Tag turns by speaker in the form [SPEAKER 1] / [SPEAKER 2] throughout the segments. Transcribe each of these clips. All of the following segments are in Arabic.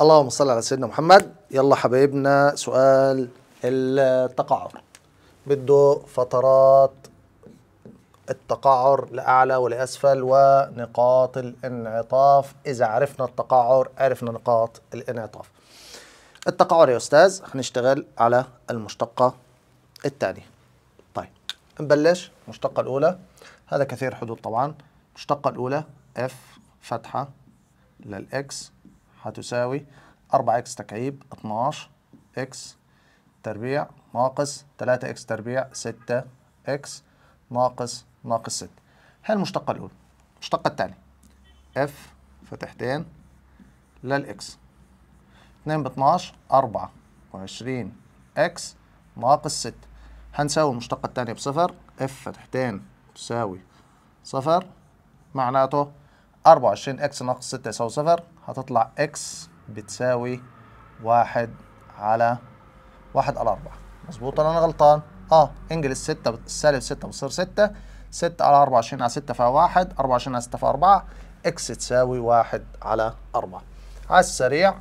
[SPEAKER 1] اللهم صل على سيدنا محمد يلا حبايبنا سؤال التقعر بده فترات التقعر لأعلى ولأسفل ونقاط الانعطاف إذا عرفنا التقعر عرفنا نقاط الانعطاف التقعر يا أستاذ هنشتغل على المشتقة الثانية طيب نبلش المشتقة الأولى هذا كثير حدود طبعا المشتقة الأولى اف فتحة للإكس هتساوي 4 اكس تكعيب 12 اكس تربيع ناقص 3 اكس تربيع 6 اكس ناقص ناقص 6 هي المشتقة الأولى المشتقة الثانية اف فتحتين للإكس 2 ب 12 4 و20 اكس ناقص 6 هنساوي المشتقة الثانية بصفر اف فتحتين تساوي صفر معناته 24 اكس ناقص 6 يساوي صفر هتطلع اكس بتساوي واحد على واحد على أربعة مظبوط ولا أنا غلطان؟ أه انجلس 6 سالب 6 بتصير 6 6 على 24 على 6 فيها 1 24 على 6 فيها 4 اكس تساوي 1 على 4 على السريع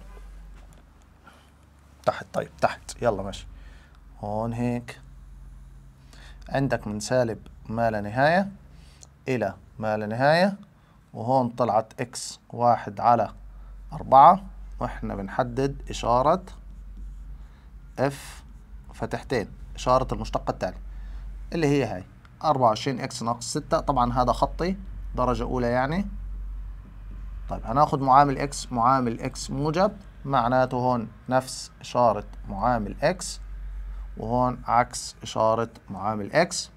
[SPEAKER 1] تحت طيب تحت يلا ماشي هون هيك عندك من سالب ما لا نهاية إلى ما لا نهاية وهون طلعت اكس واحد على أربعة واحنا بنحدد إشارة اف فتحتين إشارة المشتقة التالي اللي هي هاي أربعة وعشرين اكس ناقص ستة طبعا هذا خطي درجة أولى يعني طيب هناخد معامل اكس معامل اكس موجب معناته هون نفس إشارة معامل اكس وهون عكس إشارة معامل اكس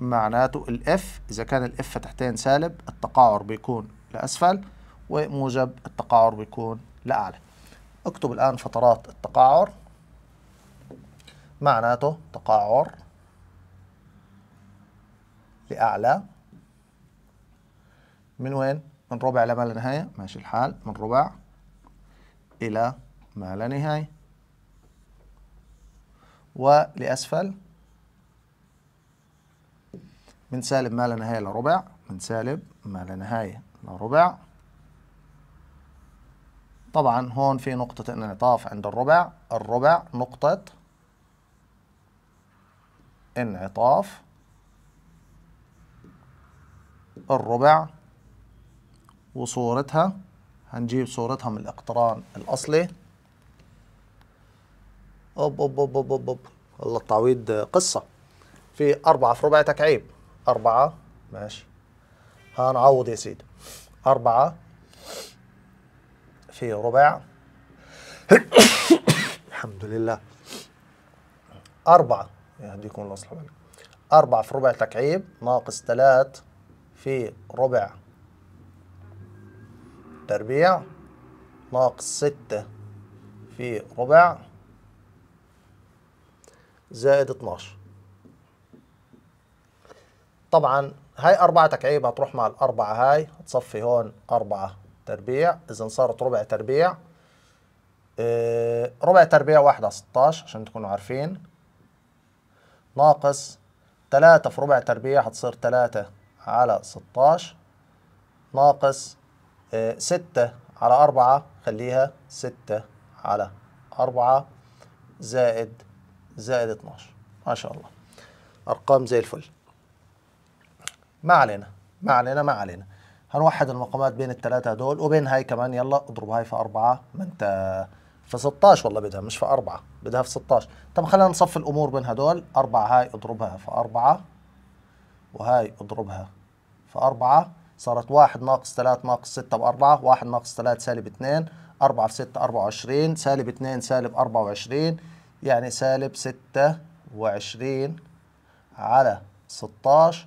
[SPEAKER 1] معناته الاف اذا كان الاف تحتين سالب التقاعر بيكون لاسفل وموجب التقاعر بيكون لاعلى اكتب الان فترات التقاعر معناته تقاعر لاعلى من وين من ربع لما لا نهايه ماشي الحال من ربع الى ما لا نهايه ولاسفل من سالب ما لا نهاية لربع من سالب ما لا نهاية لربع طبعا هون في نقطة انعطاف عند الربع الربع نقطة انعطاف الربع وصورتها هنجيب صورتها من الاقتران الأصلي اوب اوب اوب اوب اوب والله التعويض قصة في أربعة في ربع تكعيب أربعة ماشي هنعوض يا سيدي أربعة في ربع الحمد لله أربعة يهديكم الله صلى الله أربعة في ربع تكعيب ناقص ثلاث في ربع تربيع ناقص ستة في ربع زائد 12 طبعا هاي أربعة تكعيب هتروح مع الأربعة هاي هتصفي هون أربعة تربيع إذا صارت ربع تربيع آه، ربع تربيع واحدة 16 عشان تكونوا عارفين ناقص تلاتة في ربع تربيع هتصير تلاتة على 16 ناقص آه، ستة على أربعة خليها ستة على أربعة زائد زائد 12 ما شاء الله أرقام زي الفل ما علينا ما علينا ما علينا هنوحد المقامات بين الثلاثة هدول وبين هاي كمان يلا اضرب هاي في أربعة ما أنت في 16 والله بدها مش في أربعة بدها في 16 طب خلينا نصف الأمور بين هدول أربعة هاي اضربها في أربعة وهاي اضربها في أربعة صارت واحد ناقص ثلاث ناقص ستة بأربعة واحد ناقص ثلاث سالب اثنين أربعة في ستة أربعة وعشرين سالب اثنين سالب أربعة وعشرين يعني سالب ستة وعشرين على 16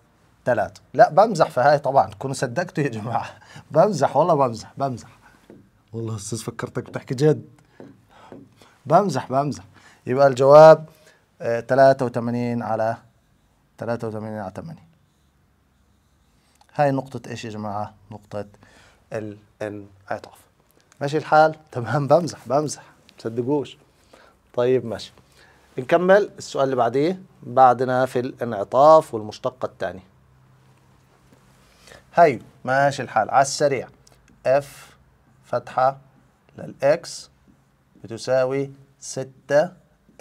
[SPEAKER 1] ثلاثة لا بمزح في هاي طبعا تكونوا صدقتوا يا جماعة بمزح والله بمزح بمزح والله استاذ فكرتك بتحكي جد بمزح بمزح يبقى الجواب آه، ثلاثة 83 على 83 على 8 هاي نقطة ايش يا جماعة؟ نقطة الانعطاف ماشي الحال؟ تمام بمزح بمزح مصدقوش طيب ماشي نكمل السؤال اللي بعديه بعدنا في الانعطاف والمشتقة الثانية هيو ماشي الحال على السريع اف فتحة للإكس بتساوي ستة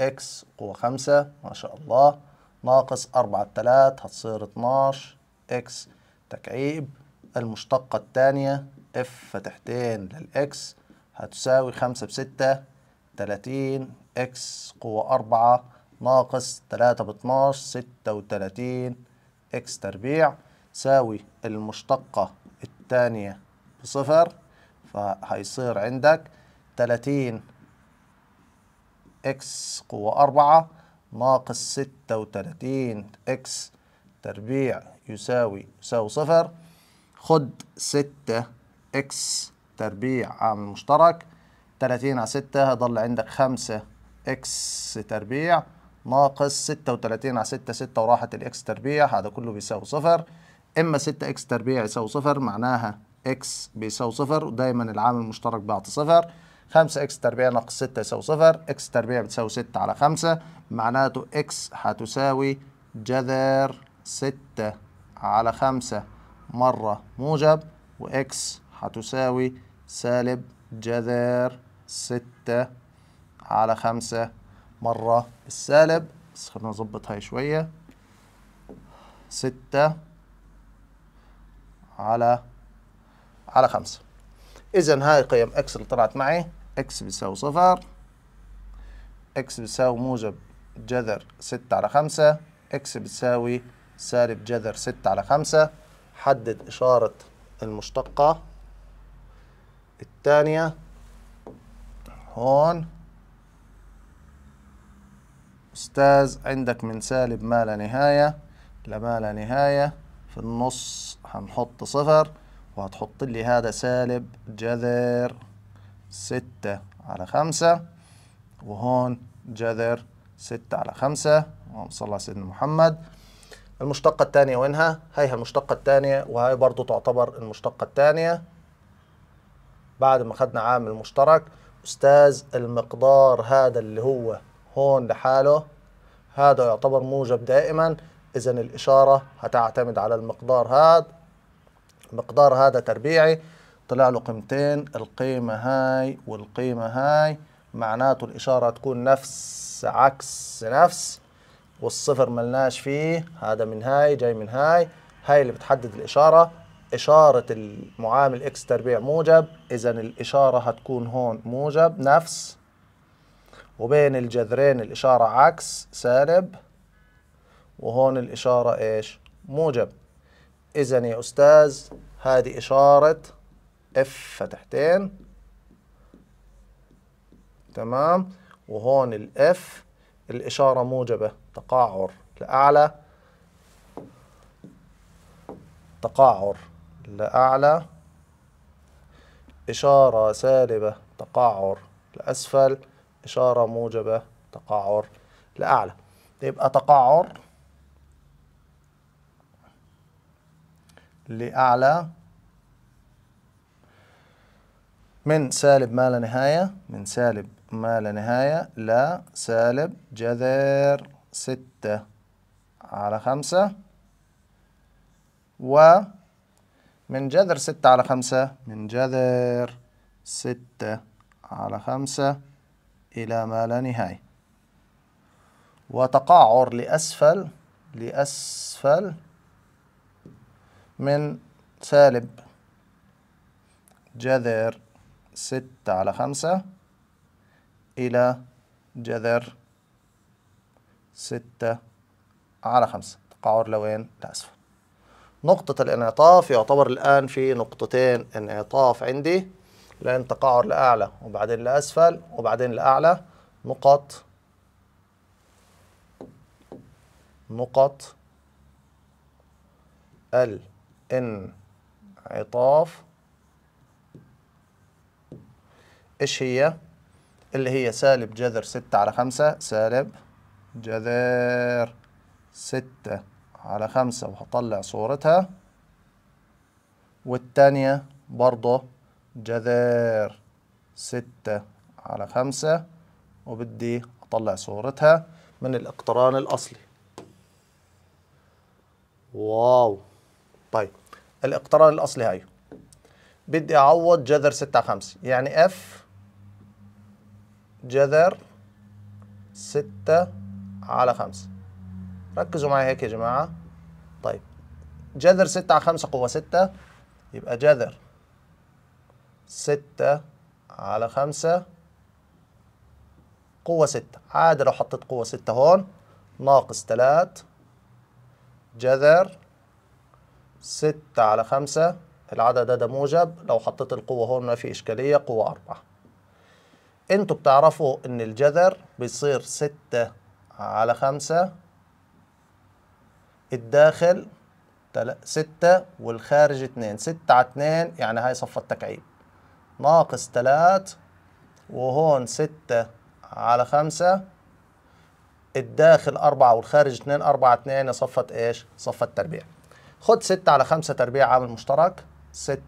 [SPEAKER 1] إكس قوة خمسة ما شاء الله ناقص أربعة تلات هتصير اتناش إكس تكعيب المشتقة التانية اف فتحتين للإكس هتساوي خمسة بستة تلاتين إكس قوة أربعة ناقص تلاتة باتناش ستة وتلاتين إكس تربيع تساوي المشتقة الثانية بصفر فهيصير عندك 30 اكس قوة 4 ناقص 36 اكس تربيع يساوي يساوي صفر خد 6 اكس تربيع عامل مشترك 30 على 6 هيضل عندك 5 اكس تربيع ناقص 36 على 6 6 وراحت الاكس تربيع هذا كله بيساوي صفر اما 6 اكس تربيع يساوي صفر معناها اكس بيساوي صفر ودايما العامل المشترك بيعطي صفر 5 اكس تربيع ناقص 6 يساوي صفر اكس تربيع بتساوي 6 على 5 معناته اكس هتساوي جذر 6 على 5 مرة موجب واكس هتساوي سالب جذر 6 على 5 مرة السالب بس خلينا نظبط هاي شوية 6 على على 5 إذا هاي قيم إكس اللي طلعت معي إكس بيساوي صفر إكس بيساوي موجب جذر 6 على 5 إكس بتساوي سالب جذر 6 على 5 حدد إشارة المشتقة الثانية هون أستاذ عندك من سالب ما لا نهاية لما لا نهاية في النص هنحط صفر وهتحط لي هذا سالب جذر ستة على خمسة وهون جذر ستة على خمسة اللهم صل على سيدنا محمد المشتقة الثانية وينها؟ هيها المشتقة الثانية وهي برضو تعتبر المشتقة الثانية بعد ما خدنا عامل مشترك أستاذ المقدار هذا اللي هو هون لحاله هذا يعتبر موجب دائما إذا الإشارة هتعتمد على المقدار هذا المقدار هذا تربيعي طلع له قيمتين القيمة هاي والقيمة هاي معناته الإشارة تكون نفس عكس نفس والصفر ملناش فيه هذا من هاي جاي من هاي هاي اللي بتحدد الإشارة إشارة المعامل إكس تربيع موجب إذا الإشارة هتكون هون موجب نفس وبين الجذرين الإشارة عكس سالب وهون الإشارة إيش موجب إذا يا أستاذ هذه إشارة اف فتحتين تمام وهون الاف الإشارة موجبة تقعر لأعلى تقعر لأعلى إشارة سالبة تقعر لأسفل إشارة موجبة تقعر لأعلى يبقى تقاعر لأعلى من سالب ما لا نهاية من سالب ما لا نهاية لا سالب جذر ستة على خمسة و من جذر ستة على خمسة من جذر ستة على خمسة إلى ما لا نهاية وتقعر لأسفل لأسفل من سالب جذر ستة على خمسة إلى جذر ستة على خمسة تقعر لوين لأسفل نقطة الانعطاف يعتبر الآن في نقطتين انعطاف عندي لأن تقعر لأعلى وبعدين لأسفل وبعدين لأعلى نقط نقط ال انعطاف ايش هي اللي هي سالب جذر ستة على خمسة سالب جذر ستة على خمسة وهطلع صورتها والتانية برضه جذر ستة على خمسة وبدي أطلع صورتها من الاقتران الأصلي واو طيب الاقتران الاصلي هاي بدي اعوض جذر 6 على 5 يعني اف جذر 6 على 5 ركزوا معي هيك يا جماعه طيب جذر 6 على 5 قوه 6 يبقى جذر 6 على 5 قوة 6 عادي لو حطيت قوة 6 هون ناقص 3 جذر ستة على خمسة العدد ده, ده موجب لو حطيت القوة هون ما في إشكالية قوة أربعة انتوا بتعرفوا إن الجذر بيصير ستة على خمسة الداخل ستة والخارج اتنين ستة على اتنين يعني هاي صف التكعيب ناقص تلات وهون ستة على خمسة الداخل أربعة والخارج اتنين أربعة اتنين صفة ايش؟ صفة تربيع خد 6 على 5 تربيع عامل مشترك 6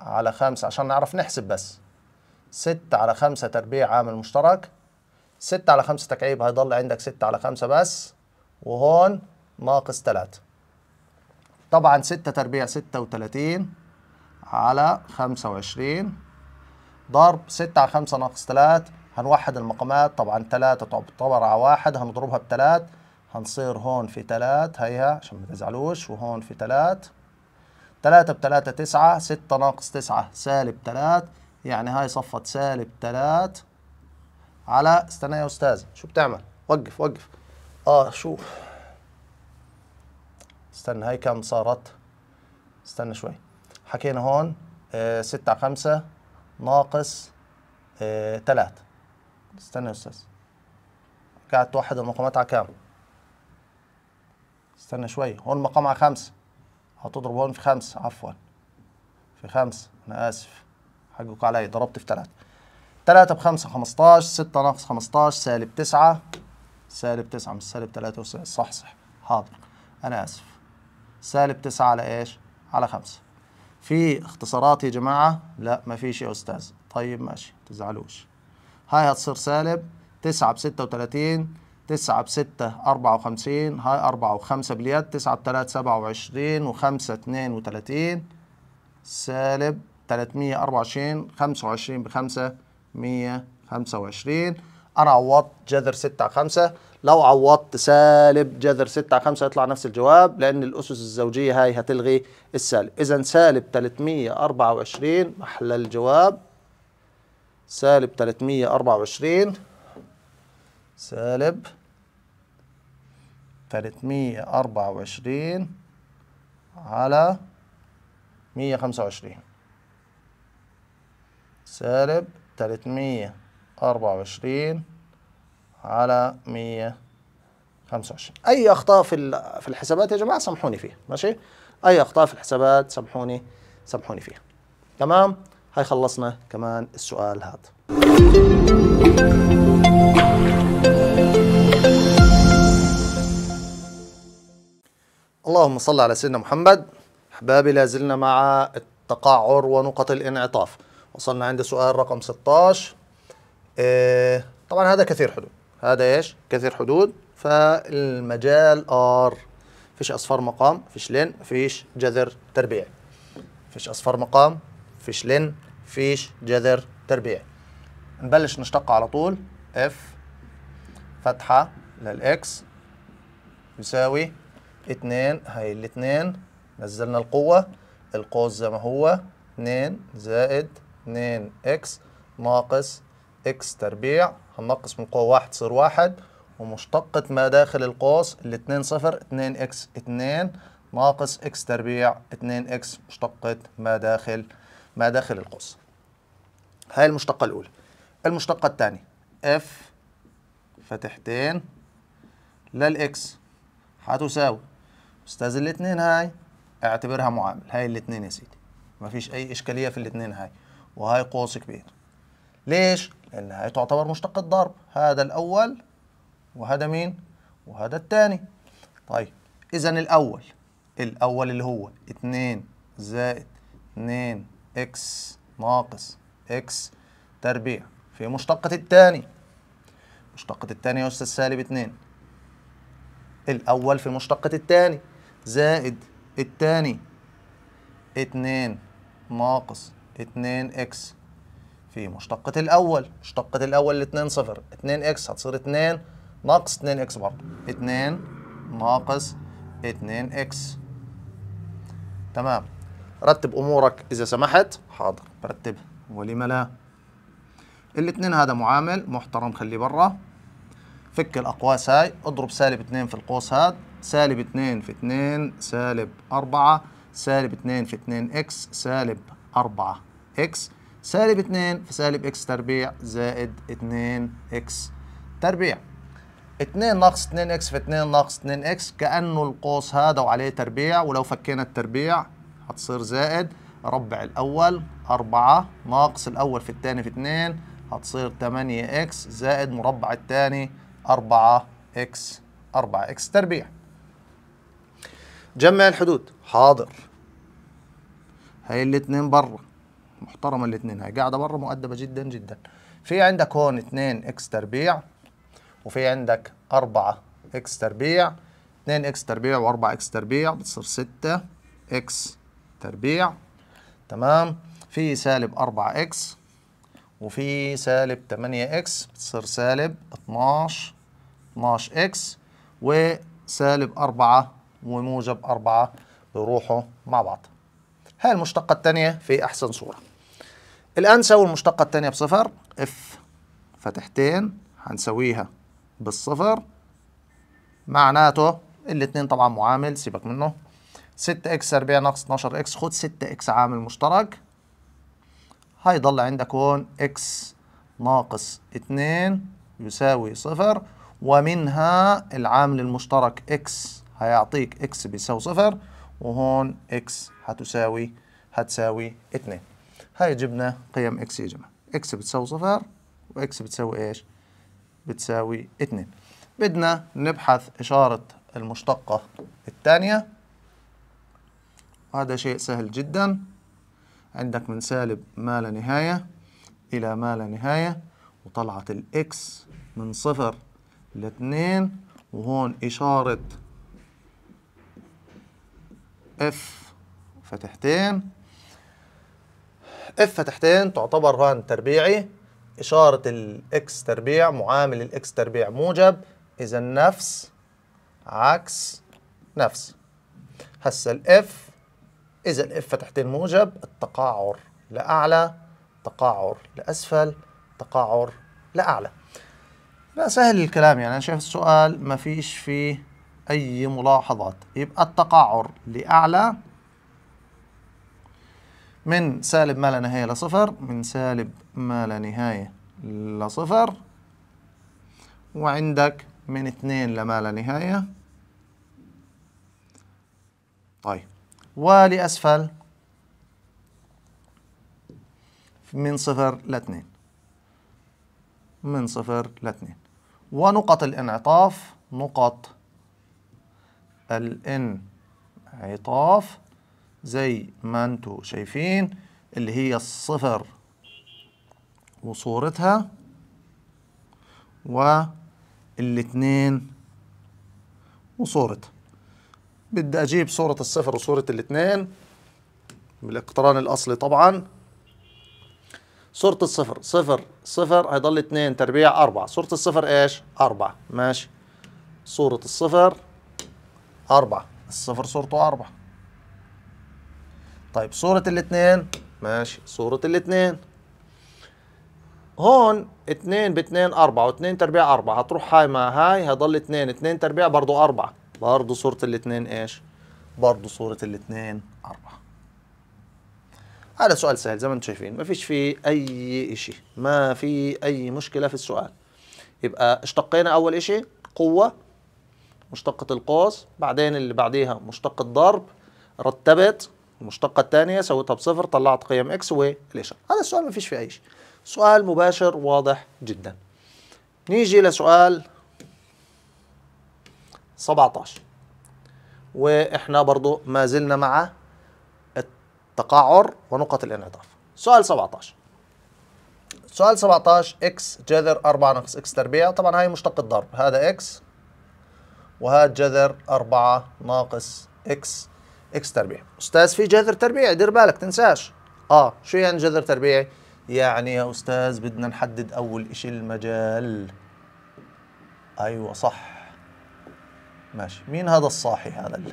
[SPEAKER 1] على 5 عشان نعرف نحسب بس 6 على 5 تربيع عامل مشترك 6 على 5 تكعيب هيضل عندك 6 على 5 بس وهون ناقص 3 طبعا 6 تربيع 36 على 25 ضرب 6 على 5 ناقص 3 هنوحد المقامات طبعا 3 تعتبر على 1 هنضربها ب 3 هنصير هون في ثلاث هيها عشان ما تزعلوش وهون في ثلاث ثلاثة بثلاثة تسعة ستة ناقص تسعة سالب ثلاث يعني هاي صفت سالب ثلاث على استنى يا أستاذ شو بتعمل وقف وقف آه شو استنى هاي كم صارت استنى شوي حكينا هون آه ستة على خمسة ناقص آه ثلاث استنى يا أستاذ قاعد توحد المقامات على كام استنى شويه هو المقام على خمسة هتضرب هون في خمسة عفوا في خمسة انا اسف حقك علي ضربت في تلاتة تلاتة بخمسة خمستاش ستة ناقص خمستاش سالب تسعة سالب تسعة مش سالب تلاتة صح صح حاضر انا اسف سالب تسعة على ايش على خمسة في اختصارات يا جماعة لا مفيش يا استاذ طيب ماشي تزعلوش هاي هتصير سالب تسعة بستة وتلاتين 9 بستة أربعة وخمسين هاي 4 وخمسة باليد 9 بثلاث سبعة وعشرين و5 32 سالب 324 25 ب 5 125 انا عوضت جذر 6 على 5 لو عوضت سالب جذر 6 على 5 هيطلع نفس الجواب لان الاسس الزوجيه هاي هتلغي السالب اذا سالب 324 احلى الجواب سالب 324 سالب 324 على 125 سالب 324 على 125 أي أخطاء في في الحسابات يا جماعة سامحوني فيها ماشي أي أخطاء في الحسابات سامحوني سامحوني فيها تمام هاي خلصنا كمان السؤال هذا اللهم صل على سيدنا محمد أحبابي لازلنا مع التقعر ونقط الانعطاف وصلنا عند سؤال رقم 16 إيه، طبعا هذا كثير حدود هذا ايش كثير حدود فالمجال ار فيش اصفار مقام فيش لين فيش جذر تربيع فيش اصفار مقام فيش لين فيش جذر تربيع نبلش نشتق على طول اف فتحه للاكس يساوي 2 هاي 2 نزلنا القوة القوس زي ما هو 2 زائد 2 اكس ناقص اكس تربيع هننقص من قوة واحد تصير واحد ومشتقة ما داخل القوس الاتنين صفر اتنين اكس اتنين ناقص اكس تربيع اتنين اكس مشتقة ما داخل ما داخل القوس هاي المشتقة الأولى المشتقة الثانية اف فتحتين للإكس هتساوي أستاذ الاتنين هاي اعتبرها معامل هاي الاتنين يا سيدي ما فيش أي إشكالية في الاتنين هاي وهاي قوس كبير ليش؟ لأن هاي تعتبر مشتقة ضرب هذا الأول وهذا مين؟ وهذا الثاني طيب إذا الأول الأول اللي هو 2 زائد 2 إكس ناقص إكس تربيع في مشتقة الثاني مشتقة الثاني يا أستاذ سالب 2 الأول في مشتقة الثاني زائد التاني اتنين ناقص اتنين اكس في مشتقة الأول مشتقة الأول الاتنين صفر اتنين اكس هتصير اتنين ناقص اتنين اكس برضه اتنين ناقص اتنين اكس تمام رتب أمورك إذا سمحت حاضر رتب ولم لا الاتنين هذا معامل محترم خليه برا فك الأقواس هاي اضرب سالب اتنين في القوس هاد سالب 2 في 2 سالب 4 سالب 2 في 2 اكس سالب 4 اكس سالب 2 في سالب اكس تربيع زائد 2 اكس تربيع 2 ناقص 2 اكس في 2 ناقص 2 اكس كأنه القوس هذا وعليه تربيع ولو فكينا التربيع هتصير زائد ربع الأول 4 ناقص الأول في الثاني في 2 هتصير 8 اكس زائد مربع الثاني 4 اكس 4 اكس تربيع جمع الحدود حاضر هاي الاثنين بره محترمه الاثنين هاي قاعده بره مؤدبه جدا جدا في عندك هون 2 اكس تربيع وفي عندك 4 اكس تربيع 2 اكس تربيع و4 اكس تربيع بتصير 6 اكس تربيع تمام في سالب 4 اكس وفي سالب 8 اكس بتصير سالب 12 12 اكس وسالب 4 وموجب أربعة بيروحوا مع بعض هاي المشتقة الثانية في أحسن صورة الآن سوي المشتقة الثانية بصفر اف فتحتين هنسويها بالصفر معناته الاثنين طبعا معامل سيبك منه 6x تربيع ناقص 12x خد 6x عامل مشترك هيضل عندك هون x ناقص 2 يساوي صفر ومنها العامل المشترك x هيعطيك اكس بيساوي صفر وهون اكس هتساوي هتساوي اتنين هاي جبنا قيم اكس يا جماعة اكس بتساوي صفر واكس بتساوي ايش بتساوي اتنين بدنا نبحث إشارة المشتقة الثانية وهذا شيء سهل جدا عندك من سالب ما لا نهاية إلى ما لا نهاية وطلعت الإكس من صفر لاتنين وهون إشارة اف فتحتين اف فتحتين تعتبر ران تربيعي إشارة الإكس تربيع معامل الإكس تربيع موجب إذا نفس عكس نفس هسه الإف إذا الإف فتحتين موجب التقاعر لأعلى تقاعر لأسفل تقاعر لأعلى لا سهل الكلام يعني أنا شايف السؤال ما فيش فيه أي ملاحظات يبقى التقعر لأعلى من سالب ما لا نهاية لصفر من سالب ما لا نهاية لصفر وعندك من اثنين لما لا نهاية طيب ولأسفل من صفر لاتنين من صفر لاتنين ونقط الانعطاف نقط الانعطاف زي ما انتوا شايفين اللي هي الصفر وصورتها والاثنين وصورتها بدي اجيب صورة الصفر وصورة الاثنين بالاقتران الاصلي طبعا صورة الصفر صفر صفر هيضل اثنين تربيع اربعة صورة الصفر ايش؟ اربعة ماشي صورة الصفر أربعة الصفر صورته أربعة طيب صورة الاتنين ماشي صورة الاتنين هون اتنين باتنين أربعة واتنين تربيع أربعة هتروح هاي مع هاي هضل اتنين اتنين تربيع برضو أربعة برضو صورة الاتنين ايش؟ برضو صورة الاتنين أربعة هذا سؤال سهل زي ما انتم شايفين ما فيش فيه أي إشي ما في أي مشكلة في السؤال يبقى اشتقينا أول إشي قوة مشتقة القاس بعدين اللي بعديها مشتقة ضرب رتبت المشتقة الثانية سويتها بصفر طلعت قيم اكس ليش هذا السؤال ما فيش فيه اي شيء سؤال مباشر واضح جدا نيجي لسؤال 17 واحنا برضو ما زلنا مع التقعر ونقط الانعطاف سؤال 17 سؤال 17 اكس جذر 4 ناقص اكس تربيع طبعا هاي مشتقة ضرب هذا اكس وهذا جذر 4 ناقص اكس اكس تربيع استاذ في جذر تربيعي دير بالك تنساش اه شو يعني جذر تربيعي يعني يا استاذ بدنا نحدد اول شيء المجال ايوه صح ماشي مين هذا الصاحي هذا اللي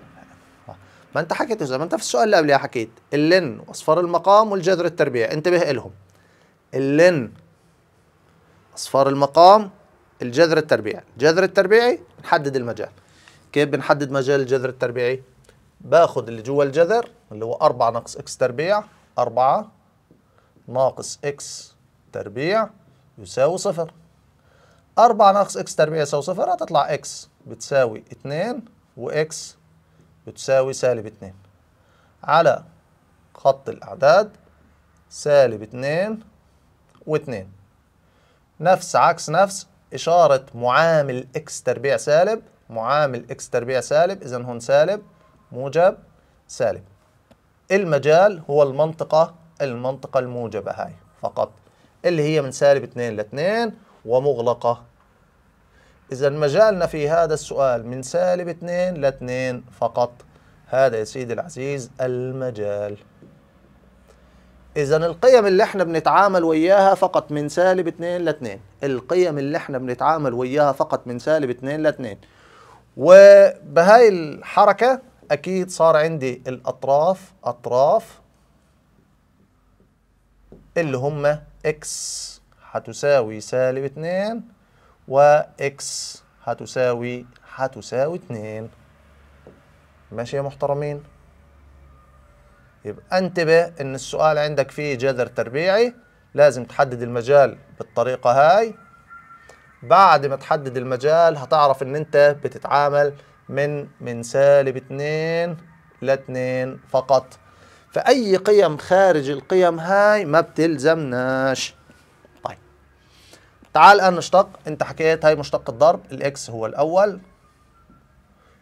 [SPEAKER 1] ما انت حكيت اذا ما انت في السؤال اللي قبلها حكيت اللن واصفار المقام والجذر التربيعي انتبه لهم اللن اصفار المقام الجذر التربيعي الجذر التربيعي نحدد المجال كيف بنحدد مجال الجذر التربيعي باخذ اللي جوا الجذر اللي هو 4 ناقص اكس تربيع 4 ناقص اكس تربيع يساوي صفر 4 ناقص اكس تربيع يساوي صفر هتطلع اكس بتساوي 2 واكس بتساوي سالب 2 على خط الاعداد سالب 2 و2 نفس عكس نفس إشارة معامل إكس تربيع سالب معامل إكس تربيع سالب إذا هون سالب موجب سالب المجال هو المنطقة المنطقة الموجبة هاي فقط اللي هي من سالب 2 ل 2 ومغلقة إذا مجالنا في هذا السؤال من سالب 2 ل 2 فقط هذا يا سيدي العزيز المجال اذا القيم اللي احنا بنتعامل وياها فقط من سالب 2 ل 2 القيم اللي احنا بنتعامل وياها فقط من سالب 2 ل 2 وبهاي الحركه اكيد صار عندي الاطراف اطراف اللي هم اكس هتساوي سالب 2 واكس هتساوي هتساوي 2 ماشي يا محترمين يبقى انتبه ان السؤال عندك فيه جذر تربيعي لازم تحدد المجال بالطريقة هاي بعد ما تحدد المجال هتعرف ان انت بتتعامل من من سالب اتنين لاتنين فقط فأي قيم خارج القيم هاي ما بتلزمناش طيب تعال الآن نشتق انت حكيت هاي مشتق الضرب الاكس هو الأول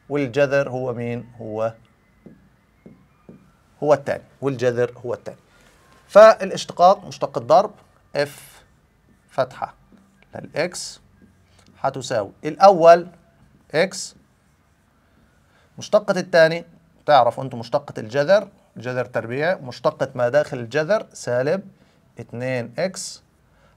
[SPEAKER 1] والجذر هو مين هو هو الثاني والجذر هو الثاني فالاشتقاق مشتق الضرب اف فتحه للاكس هتساوي الاول اكس مشتقة الثاني تعرف انتم مشتقة الجذر جذر تربيع مشتقة ما داخل الجذر سالب 2 اكس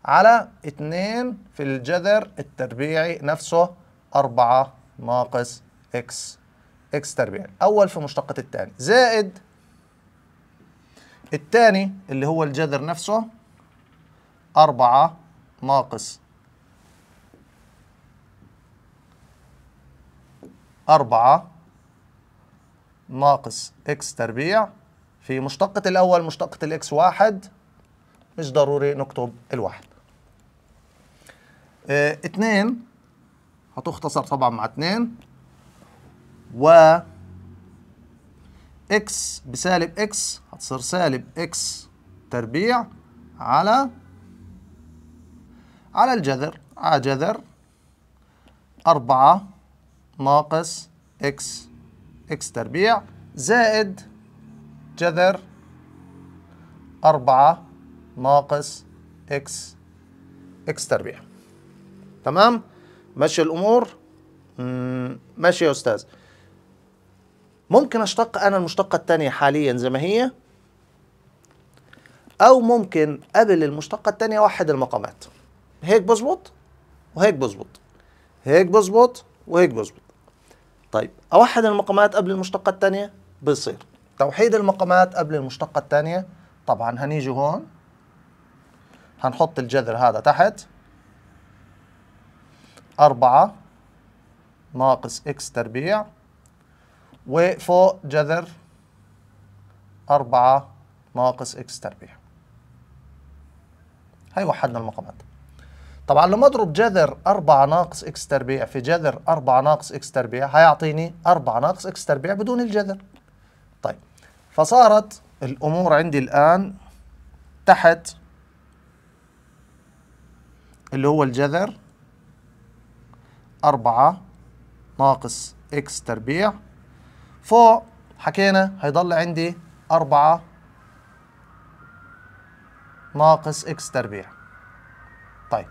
[SPEAKER 1] على 2 في الجذر التربيعي نفسه 4 ناقص اكس اكس تربيعي اول في مشتقة الثاني زائد الثاني اللي هو الجذر نفسه أربعة ناقص أربعة ناقص إكس تربيع في مشتقة الأول مشتقة الإكس واحد مش ضروري نكتب الواحد اه اتنين هتختصر طبعا مع اتنين و اكس بسالب اكس هتصير سالب اكس تربيع على على الجذر على جذر أربعة ناقص اكس اكس تربيع زائد جذر أربعة ناقص اكس اكس تربيع تمام ماشي الأمور ماشي يا أستاذ ممكن اشتق انا المشتقة التانية حاليا زي ما هي او ممكن قبل المشتقة التانية اوحد المقامات هيك بظبط وهيك بظبط هيك بظبط وهيك بظبط طيب اوحد المقامات قبل المشتقة التانية بصير توحيد المقامات قبل المشتقة التانية طبعا هنيجي هون هنحط الجذر هذا تحت أربعة ناقص إكس تربيع وفوق جذر 4 ناقص اكس تربيع هي وحدنا المقامات طبعا لما اضرب جذر 4 ناقص اكس تربيع في جذر 4 ناقص اكس تربيع هيعطيني 4 ناقص اكس تربيع بدون الجذر طيب فصارت الامور عندي الان تحت اللي هو الجذر 4 ناقص اكس تربيع فوق حكينا هيضل عندي 4 ناقص اكس تربيع طيب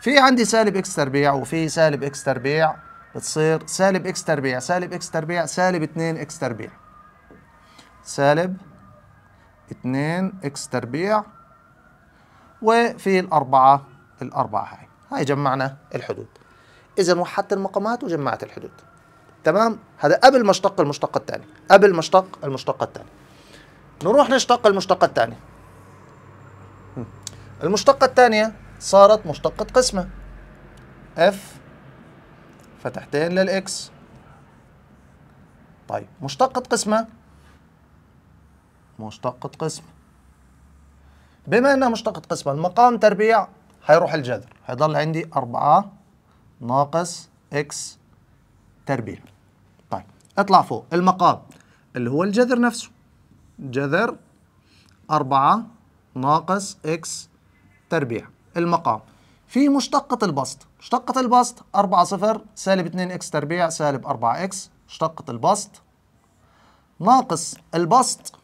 [SPEAKER 1] في عندي سالب اكس تربيع وفي سالب اكس تربيع بتصير سالب اكس تربيع سالب اكس تربيع سالب 2 اكس تربيع سالب 2 اكس تربيع وفي الأربعة الأربعة هاي هاي جمعنا الحدود إذا وحدت المقامات وجمعت الحدود تمام هذا قبل ما اشتق المشتقة الثانية قبل ما اشتق المشتقة الثانية نروح نشتق المشتقة الثانية المشتقة الثانية صارت مشتقة قسمة اف فتحتين للإكس طيب مشتقة قسمة مشتقة قسمة بما انها مشتقة قسمة المقام تربيع هيروح الجذر هيضل عندي 4 ناقص اكس تربيع اطلع فوق المقام اللي هو الجذر نفسه جذر أربعة ناقص إكس تربيع المقام في مشتقة البسط مشتقة البسط أربعة صفر سالب اتنين إكس تربيع سالب أربعة إكس مشتقة البسط ناقص البسط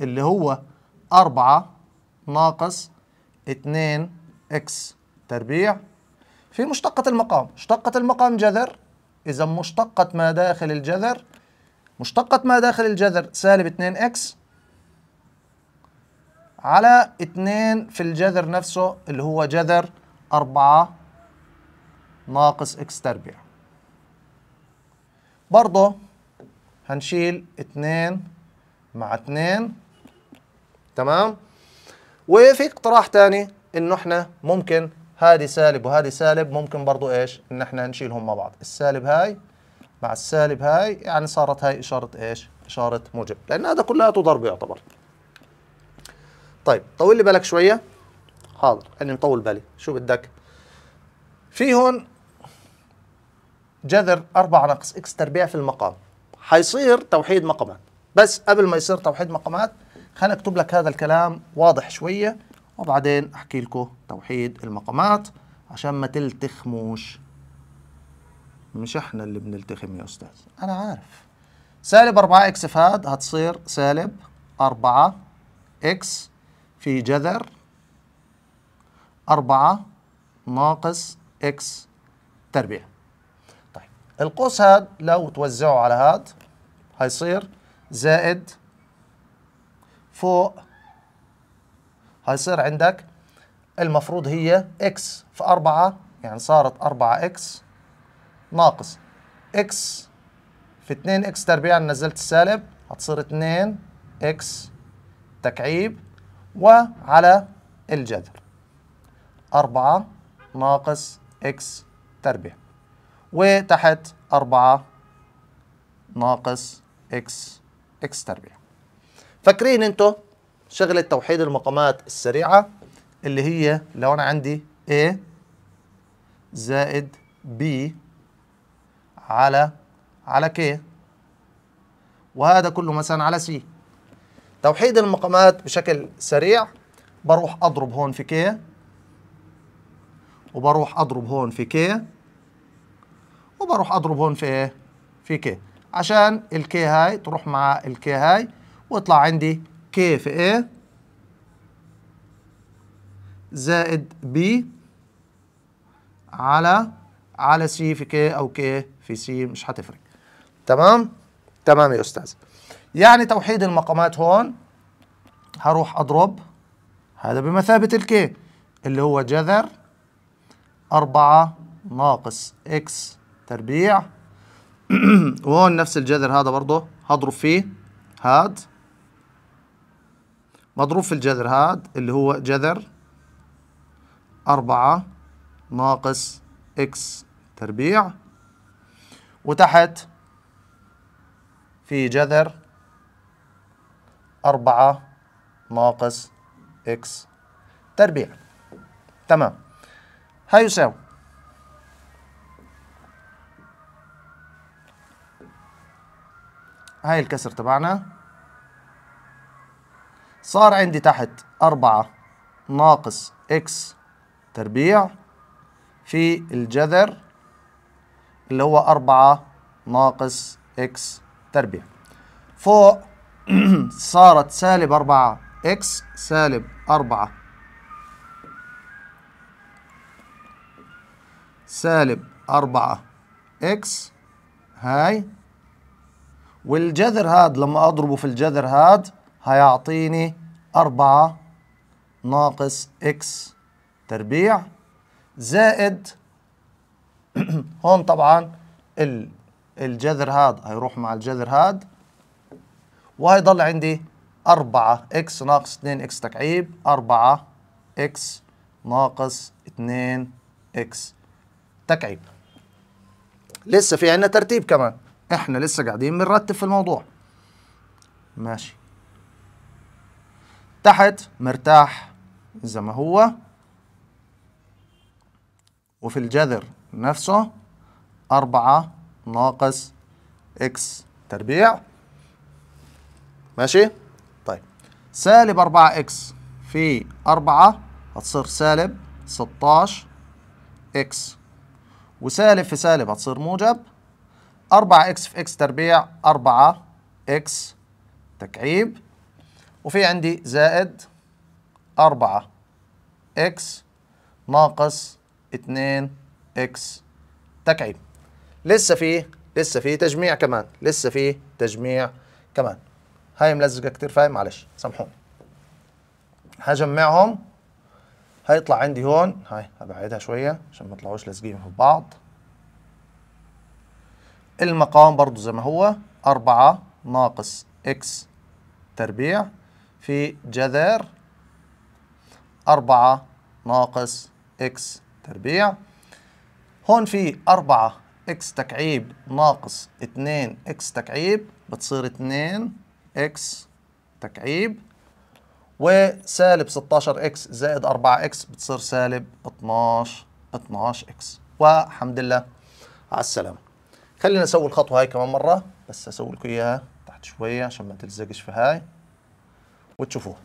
[SPEAKER 1] اللي هو أربعة ناقص اتنين إكس تربيع في مشتقة المقام مشتقة المقام جذر إذا مشتقة ما داخل الجذر مشتقة ما داخل الجذر سالب 2 إكس على 2 في الجذر نفسه اللي هو جذر 4 ناقص إكس تربيع برضه هنشيل 2 مع 2 تمام وفي اقتراح تاني انه احنا ممكن هذه سالب وهذه سالب ممكن برضو ايش ان احنا نشيلهم مع بعض السالب هاي مع السالب هاي يعني صارت هاي اشاره ايش اشاره موجب لان هذا كلها ضرب يعتبر طيب طول لي بالك شويه حاضر اني مطول بالي شو بدك في هون جذر 4 ناقص اكس تربيع في المقام حيصير توحيد مقامات بس قبل ما يصير توحيد مقامات خلينا اكتب لك هذا الكلام واضح شويه وبعدين احكي لكم توحيد المقامات عشان ما تلتخموش مش احنا اللي بنلتخم يا استاذ انا عارف سالب 4 اكس في هاد هتصير سالب 4 اكس في جذر 4 ناقص اكس تربيع طيب القوس هاد لو توزعه على هاد هيصير زائد فوق هيصير عندك المفروض هي اكس في 4 يعني صارت 4 اكس ناقص اكس في 2 اكس تربيع نزلت السالب هتصير 2 اكس تكعيب وعلى الجذر 4 ناقص اكس تربيع وتحت 4 ناقص اكس اكس تربيع فاكرين انتوا شغلة توحيد المقامات السريعة اللي هي لو أنا عندي A زائد B على على K وهذا كله مثلا على C توحيد المقامات بشكل سريع بروح أضرب هون في K وبروح أضرب هون في K وبروح أضرب هون في إيه؟ في K عشان الكي هاي تروح مع الكي هاي ويطلع عندي كي في إيه؟ A زائد B على على C في K أو K في C مش هتفرق تمام تمام يا أستاذ يعني توحيد المقامات هون هروح أضرب هذا بمثابة الكي اللي هو جذر أربعة ناقص إكس تربيع وهون نفس الجذر هذا برضه هضرب فيه هاد مضروب في الجذر هاد اللي هو جذر أربعة ناقص إكس تربيع وتحت في جذر أربعة ناقص إكس تربيع تمام هيساوي هاي الكسر تبعنا صار عندي تحت أربعة ناقص إكس تربيع في الجذر اللي هو أربعة ناقص إكس تربيع فوق صارت سالب أربعة إكس سالب أربعة سالب أربعة إكس هاي والجذر هاد لما أضربه في الجذر هاد هيعطيني 4 ناقص اكس تربيع زائد هون طبعا الجذر هاد هيروح مع الجذر هاد وهيضل عندي 4 اكس ناقص 2 اكس تكعيب 4 اكس ناقص 2 اكس تكعيب لسه في عندنا ترتيب كمان احنا لسه قاعدين بنرتب في الموضوع ماشي تحت مرتاح زي ما هو وفي الجذر نفسه أربعة ناقص إكس تربيع ماشي؟ طيب سالب أربعة إكس في أربعة هتصير سالب ستاش إكس وسالب في سالب هتصير موجب أربعة إكس في إكس تربيع أربعة إكس تكعيب وفي عندي زائد أربعة إكس ناقص 2 إكس تكعيب لسه في لسه في تجميع كمان لسه في تجميع كمان هاي ملزقة كتير فاهم معلش سامحوني هجمعهم هيطلع عندي هون هاي هبعدها شوية عشان ما يطلعوش لازقين في بعض المقام برضو زي ما هو أربعة ناقص إكس تربيع في جذر أربعة ناقص إكس تربيع هون في أربعة إكس تكعيب ناقص اتنين إكس تكعيب بتصير اتنين إكس تكعيب وسالب 16 اكس زائد 4 اكس بتصير سالب 12 12 اكس والحمد لله على السلامه خلينا نسوي الخطوه هاي كمان مره بس اسوي لكم اياها تحت شويه عشان ما تلزقش في هاي وتشوفوه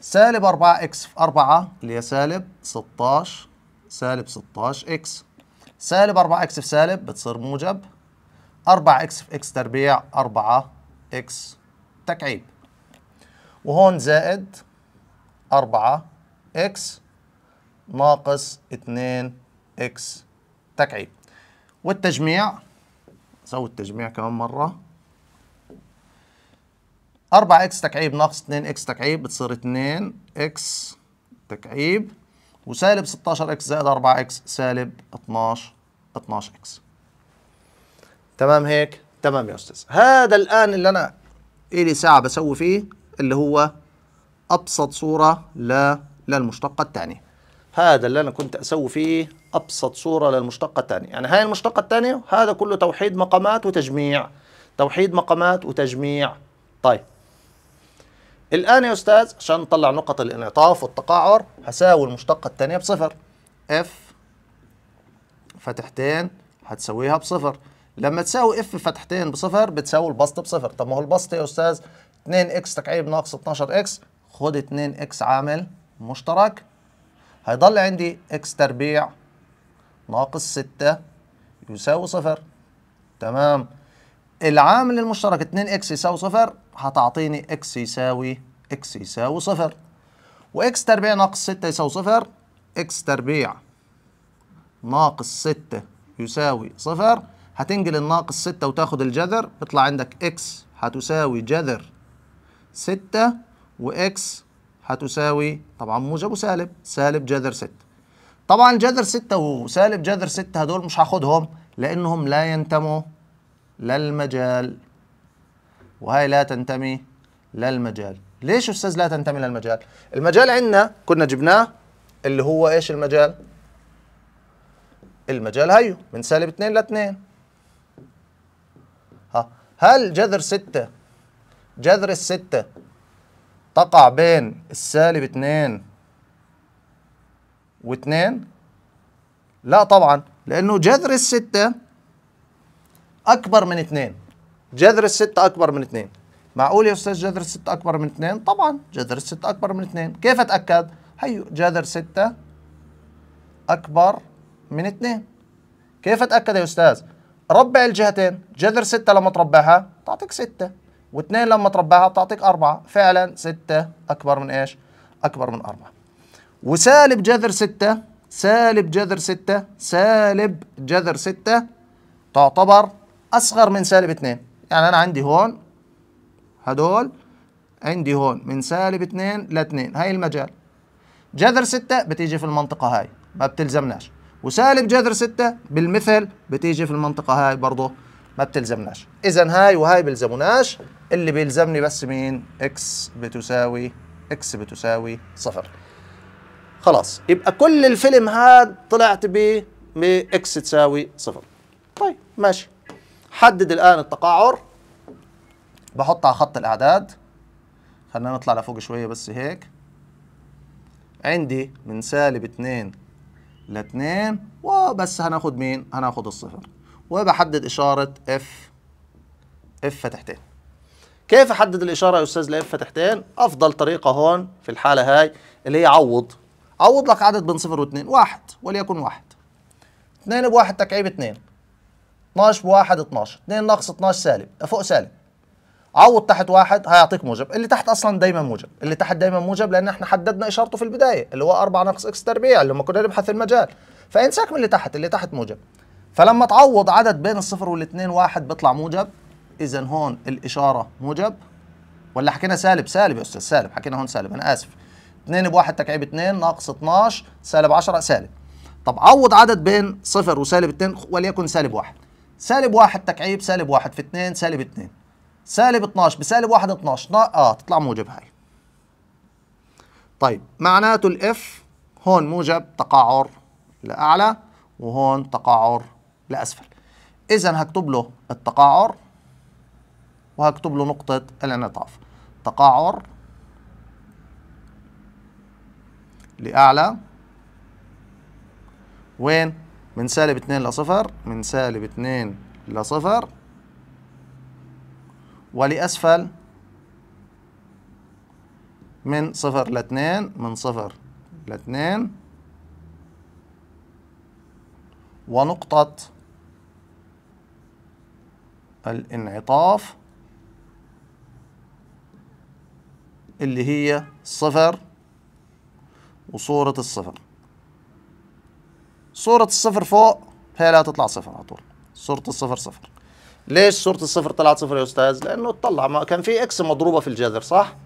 [SPEAKER 1] سالب 4 اكس في 4 اللي هي سالب 16 سالب 16 اكس سالب 4 اكس في سالب بتصير موجب 4 اكس في اكس تربيع 4 اكس تكعيب وهون زائد 4 اكس ناقص 2 اكس تكعيب والتجميع سوي التجميع كمان مره 4 اكس تكعيب ناقص 2 اكس تكعيب بتصير 2 اكس تكعيب وسالب 16 اكس زائد 4 اكس سالب 12 12 اكس تمام هيك تمام يا استاذ هذا الان اللي انا الي ساعه بسوي فيه اللي هو ابسط صوره ل للمشتقه الثانيه هذا اللي انا كنت اسوي فيه ابسط صوره للمشتقه الثانيه يعني هاي المشتقه الثانيه هذا كله توحيد مقامات وتجميع توحيد مقامات وتجميع طيب الآن يا أستاذ عشان نطلع نقط الانعطاف والتقعر هساوي المشتقة الثانية بصفر اف فتحتين هتساويها بصفر لما تساوي اف فتحتين بصفر بتساوي البسط بصفر طب ما هو البسط يا أستاذ 2 2X تكعيب ناقص 12 x خد 2 x عامل مشترك هيضل عندي X تربيع ناقص 6 يساوي صفر تمام العامل المشترك 2 x يساوي صفر هتعطيني اكس يساوي اكس يساوي صفر واكس تربيع ناقص 6 يساوي صفر اكس تربيع ناقص 6 يساوي صفر هتنجل الناقص 6 وتاخد الجذر بيطلع عندك اكس هتساوي جذر 6 واكس هتساوي طبعا موجب وسالب سالب جذر 6 طبعا جذر 6 وسالب جذر 6 هدول مش هاخدهم لانهم لا ينتموا للمجال وهي لا تنتمي للمجال ليش استاذ لا تنتمي للمجال المجال عندنا كنا جبناه اللي هو ايش المجال المجال هيو من سالب 2 ل 2 ها هل جذر 6 جذر الستة تقع بين السالب 2 و2 لا طبعا لانه جذر الستة اكبر من 2 جذر الستة أكبر من اثنين معقول يا أستاذ جذر الستة أكبر من اثنين طبعا جذر الستة أكبر من اثنين كيف أتأكد هيو جذر ستة أكبر من اثنين كيف أتأكد يا أستاذ ربع الجهتين جذر ستة لما تربعها تعطيك ستة واثنين لما تربعها بتعطيك أربعة فعلا ستة أكبر من إيش أكبر من أربعة وسالب جذر ستة سالب جذر ستة سالب جذر ستة تعتبر أصغر من سالب اثنين يعني انا عندي هون هدول عندي هون من سالب 2 ل 2 هاي المجال جذر 6 بتيجي في المنطقه هاي ما بتلزمناش وسالب جذر 6 بالمثل بتيجي في المنطقه هاي برضه ما بتلزمناش اذا هاي وهاي بيلزموناش اللي بيلزمني بس مين اكس بتساوي اكس بتساوي صفر خلاص يبقى كل الفيلم هاد طلعت ب باكس تساوي صفر طيب ماشي حدد الآن التقاعر بحط على خط الأعداد خلينا نطلع لفوق شوية بس هيك عندي من سالب 2 ل 2 وبس هناخد مين؟ هناخد الصفر وبحدد إشارة اف اف فتحتين كيف أحدد الإشارة يا أستاذ لاف فتحتين؟ أفضل طريقة هون في الحالة هاي اللي هي عوض عوض لك عدد بين صفر واثنين واحد وليكن واحد اثنين بواحد تكعيب اثنين 12 بواحد 12 2 ناقص 12 سالب فوق سالب عوض تحت واحد هيعطيك موجب اللي تحت اصلا دايما موجب اللي تحت دايما موجب لان احنا حددنا اشارته في البدايه اللي هو 4 ناقص اكس تربيع لما كنا نبحث المجال فانساك من اللي تحت اللي تحت موجب فلما تعوض عدد بين الصفر والاثنين واحد بيطلع موجب اذا هون الاشاره موجب ولا حكينا سالب سالب يا استاذ سالب حكينا هون سالب انا اسف 2 بواحد تكعيب 2 ناقص 12 سالب 10 سالب طب عوض عدد بين صفر وسالب 2 وليكن سالب واحد سالب واحد تكعيب سالب واحد في اثنين سالب اثنين سالب 12 بسالب واحد 12 اه تطلع موجب هاي طيب معناته الاف هون موجب تقعر لاعلى وهون تقعر لاسفل اذا هكتب له التقعر وهكتب له نقطة الانعطاف تقعر لأعلى وين من سالب اتنين لصفر من سالب اتنين لصفر ولأسفل من صفر لاتنين من صفر لاتنين ونقطة الانعطاف اللي هي صفر وصورة الصفر صورة الصفر فوق هي لا تطلع صفر على طول صورة الصفر صفر ليش صورة الصفر طلعت صفر يا أستاذ؟ لأنه اطلع ما كان في إكس مضروبة في الجذر صح؟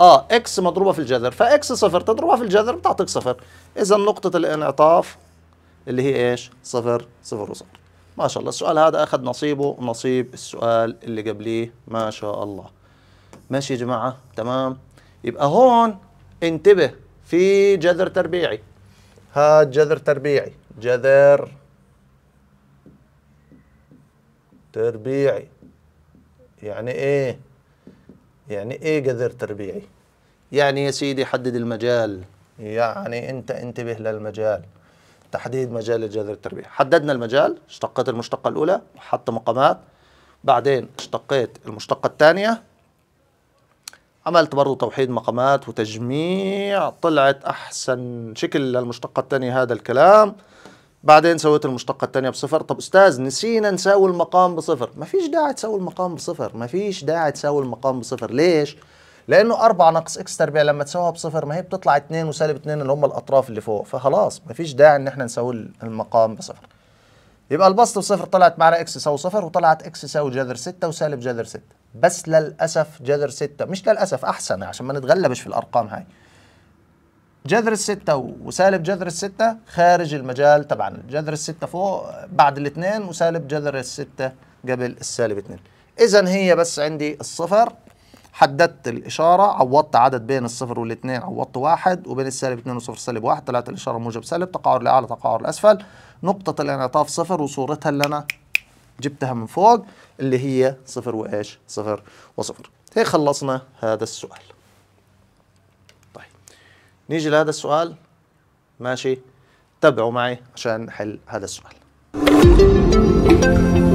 [SPEAKER 1] آه إكس مضروبة في الجذر فإكس صفر تضربها في الجذر بتعطيك صفر إذا نقطة الانعطاف اللي هي إيش؟ صفر صفر وصفر ما شاء الله السؤال هذا أخذ نصيبه نصيب السؤال اللي قبليه ما شاء الله ماشي يا جماعة تمام يبقى هون انتبه في جذر تربيعي ها جذر تربيعي جذر تربيعي يعني ايه يعني ايه جذر تربيعي يعني يا سيدي حدد المجال يعني انت انتبه للمجال تحديد مجال الجذر التربيعي حددنا المجال اشتقيت المشتقة الأولى وحط مقامات بعدين اشتقيت المشتقة الثانية عملت برضه توحيد مقامات وتجميع طلعت أحسن شكل للمشتقة الثانية هذا الكلام بعدين سويت المشتقة الثانية بصفر طب أستاذ نسينا نساوي المقام بصفر ما فيش داعي تساوي المقام بصفر ما فيش داعي تساوي المقام بصفر ليش؟ لأنه 4 ناقص إكس تربيع لما تساويها بصفر ما هي بتطلع 2 وسالب 2 اللي هم الأطراف اللي فوق فخلاص ما فيش داعي إن إحنا نساوي المقام بصفر يبقى البسط بصفر طلعت معنا إكس يساوي صفر وطلعت إكس يساوي جذر 6 وسالب جذر 6 بس للاسف جذر ستة مش للاسف احسن عشان ما نتغلبش في الارقام هاي جذر الستة وسالب جذر الستة خارج المجال تبعنا جذر الستة فوق بعد الاثنين وسالب جذر الستة قبل السالب اثنين اذا هي بس عندي الصفر حددت الإشارة عوضت عدد بين الصفر والاثنين عوضت واحد وبين السالب اثنين وصفر سالب واحد طلعت الإشارة موجب سالب تقاعد لأعلى تقاعد لأسفل نقطة الانعطاف صفر وصورتها اللي أنا جبتها من فوق اللي هي صفر وإيش صفر وصفر هيك خلصنا هذا السؤال طيب نيجي لهذا السؤال ماشي تابعوا معي عشان نحل هذا السؤال